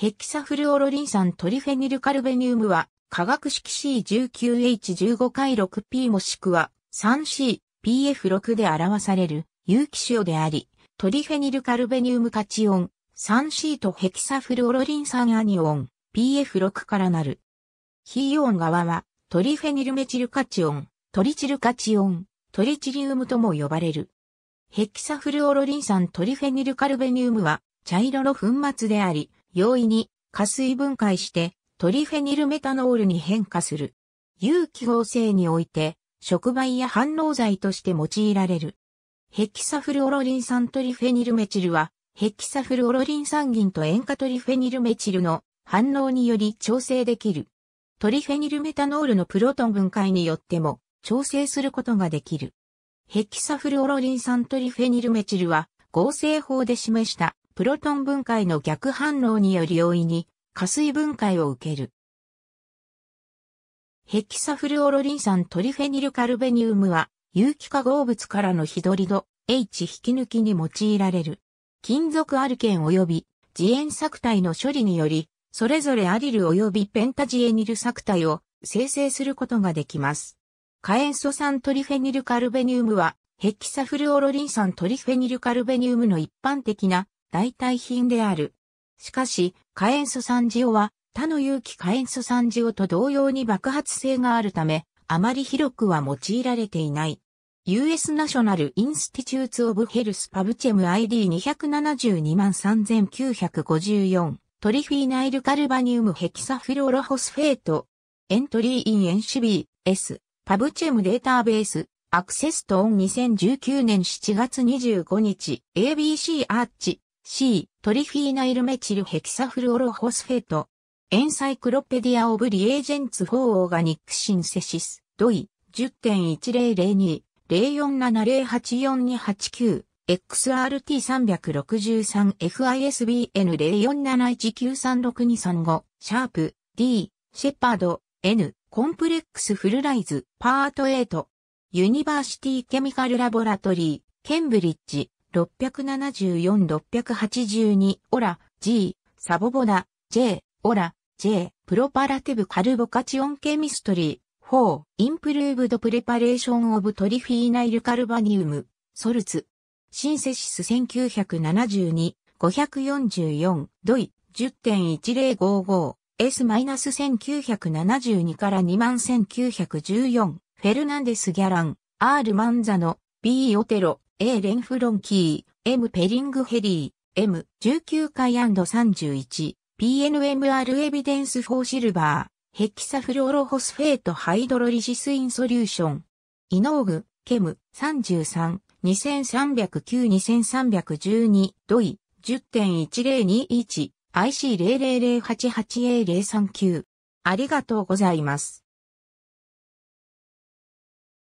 ヘキサフルオロリン酸トリフェニルカルベニウムは、化学式 C19H15 回 6P もしくは 3CPF6 で表される有機塩であり、トリフェニルカルベニウムカチオン 3C とヘキサフルオロリン酸アニオン PF6 からなる。非イオン側はトリフェニルメチルカチオン、トリチルカチオン、トリチリウムとも呼ばれる。ヘキサフルオロリン酸トリフェニルカルベニウムは茶色の粉末であり、容易に加水分解してトリフェニルメタノールに変化する。有機合成において触媒や反応剤として用いられる。ヘキサフルオロリン酸トリフェニルメチルはヘキサフルオロリン酸銀と塩化トリフェニルメチルの反応により調整できる。トリフェニルメタノールのプロトン分解によっても調整することができる。ヘキサフルオロリン酸トリフェニルメチルは合成法で示したプロトン分解の逆反応により容易に加水分解を受ける。ヘキサフルオロリン酸トリフェニルカルベニウムは有機化合物からのヒドリド H 引き抜きに用いられる。金属アルケン及び次塩錯体の処理により、それぞれアリル及びペンタジエニル錯体を生成することができます。火ン素酸トリフェニルカルベニウムはヘキサフルオロリン酸トリフェニルカルベニウムの一般的な代替品である。しかし、カエンソサンジオは他の有機カエンソサンジオと同様に爆発性があるため、あまり広くは用いられていない。US National Institutes of Health PubChem ID272 3954トリフィナイルカルバニウムヘキサフロロホスフェートエントリーインエンシビー S パブチェムデータベースアクセストオン2019年7月25日 ABC アーチ C、トリフィーナイルメチルヘキサフルオロホスフェート。エンサイクロペディア・オブ・リエージェンツ・フォー・オーガニック・シンセシス、ドイ、十点一零零二零四七零八四二八九 x r t 三百六十三 f i s b n 零四七一九三六二三五シャープ、D、シェパード、N、コンプレックス・フルライズ、パート8、ユニバーシティ・ケミカル・ラボラトリー、ケンブリッジ、674-682、オラ、G、サボボナ、J、オラ、J、プロパラティブカルボカチオンケミストリー、4、インプルーブドプレパレーションオブトリフィーナイルカルバニウム、ソルツ、シンセシス1972、544、ドイ、10.1055、S-1972 から21914、フェルナンデス・ギャラン、R・ マンザノ、B・ オテロ、A レンフロンキー、M ペリングヘリー、M 19回 &31、PNMR エビデンスフォーシルバー、ヘキサフローロホスフェートハイドロリシスインソリューション。イノーグ、ケム33、2309-2312ドイ10.1021 IC00088A039 ありがとうございます。